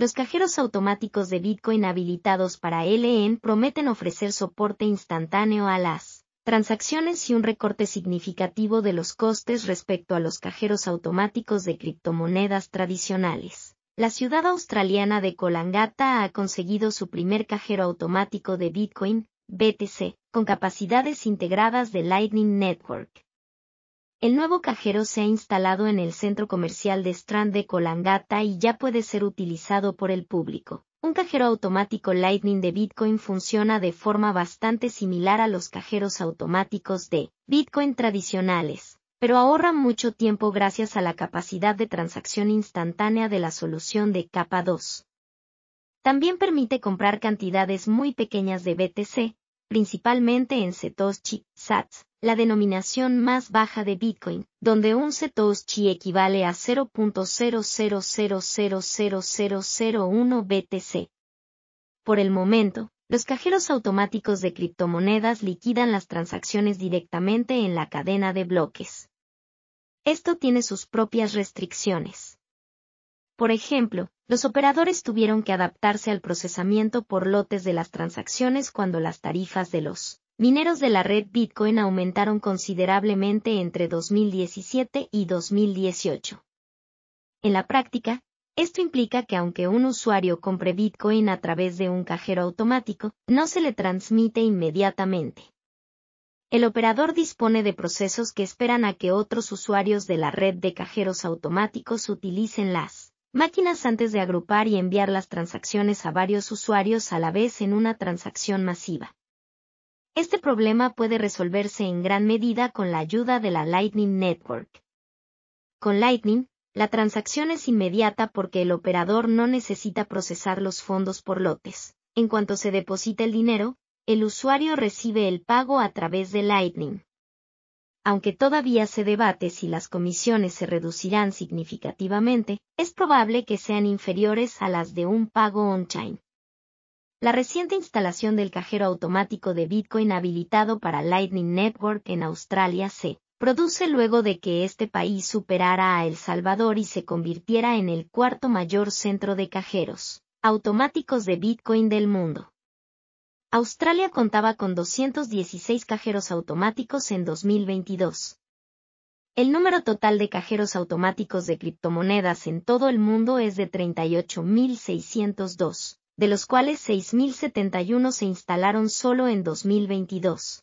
Los cajeros automáticos de Bitcoin habilitados para LN prometen ofrecer soporte instantáneo a las transacciones y un recorte significativo de los costes respecto a los cajeros automáticos de criptomonedas tradicionales. La ciudad australiana de Kolangata ha conseguido su primer cajero automático de Bitcoin, BTC, con capacidades integradas de Lightning Network. El nuevo cajero se ha instalado en el centro comercial de Strand de Colangata y ya puede ser utilizado por el público. Un cajero automático Lightning de Bitcoin funciona de forma bastante similar a los cajeros automáticos de Bitcoin tradicionales, pero ahorra mucho tiempo gracias a la capacidad de transacción instantánea de la solución de capa 2. También permite comprar cantidades muy pequeñas de BTC, principalmente en Satoshi, Sats, la denominación más baja de Bitcoin, donde un Satoshi equivale a 0.00000001 BTC. Por el momento, los cajeros automáticos de criptomonedas liquidan las transacciones directamente en la cadena de bloques. Esto tiene sus propias restricciones. Por ejemplo, los operadores tuvieron que adaptarse al procesamiento por lotes de las transacciones cuando las tarifas de los mineros de la red Bitcoin aumentaron considerablemente entre 2017 y 2018. En la práctica, esto implica que aunque un usuario compre Bitcoin a través de un cajero automático, no se le transmite inmediatamente. El operador dispone de procesos que esperan a que otros usuarios de la red de cajeros automáticos utilicen las máquinas antes de agrupar y enviar las transacciones a varios usuarios a la vez en una transacción masiva. Este problema puede resolverse en gran medida con la ayuda de la Lightning Network. Con Lightning, la transacción es inmediata porque el operador no necesita procesar los fondos por lotes. En cuanto se deposita el dinero, el usuario recibe el pago a través de Lightning aunque todavía se debate si las comisiones se reducirán significativamente, es probable que sean inferiores a las de un pago on-chain. La reciente instalación del cajero automático de Bitcoin habilitado para Lightning Network en Australia se produce luego de que este país superara a El Salvador y se convirtiera en el cuarto mayor centro de cajeros automáticos de Bitcoin del mundo. Australia contaba con 216 cajeros automáticos en 2022. El número total de cajeros automáticos de criptomonedas en todo el mundo es de 38.602, de los cuales 6.071 se instalaron solo en 2022.